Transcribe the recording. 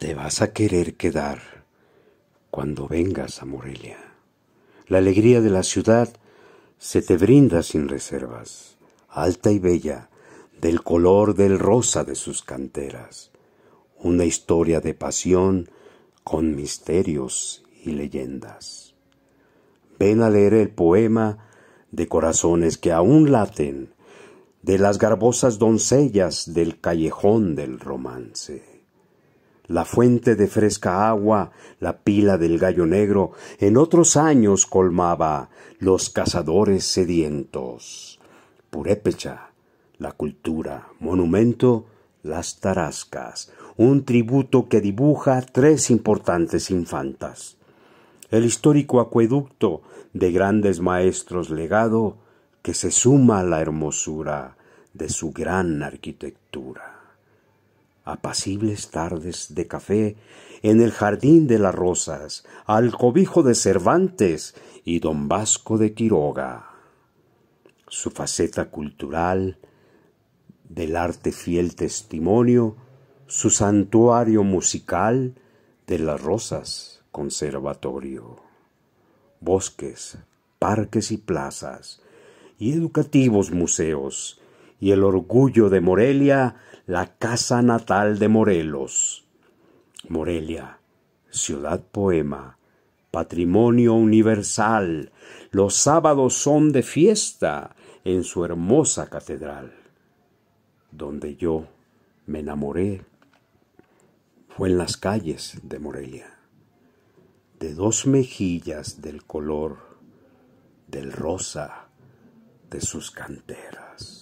Te vas a querer quedar cuando vengas a Morelia. La alegría de la ciudad se te brinda sin reservas, alta y bella, del color del rosa de sus canteras, una historia de pasión con misterios y leyendas. Ven a leer el poema de corazones que aún laten, de las garbosas doncellas del callejón del romance la fuente de fresca agua, la pila del gallo negro, en otros años colmaba los cazadores sedientos. Purépecha, la cultura, monumento, las tarascas, un tributo que dibuja tres importantes infantas. El histórico acueducto de grandes maestros legado que se suma a la hermosura de su gran arquitectura apacibles tardes de café en el jardín de las rosas, al cobijo de Cervantes y don Vasco de Quiroga. Su faceta cultural, del arte fiel testimonio, su santuario musical de las rosas conservatorio, bosques, parques y plazas, y educativos museos, y el orgullo de Morelia, la casa natal de Morelos. Morelia, ciudad poema, patrimonio universal, los sábados son de fiesta en su hermosa catedral. Donde yo me enamoré fue en las calles de Morelia, de dos mejillas del color del rosa de sus canteras.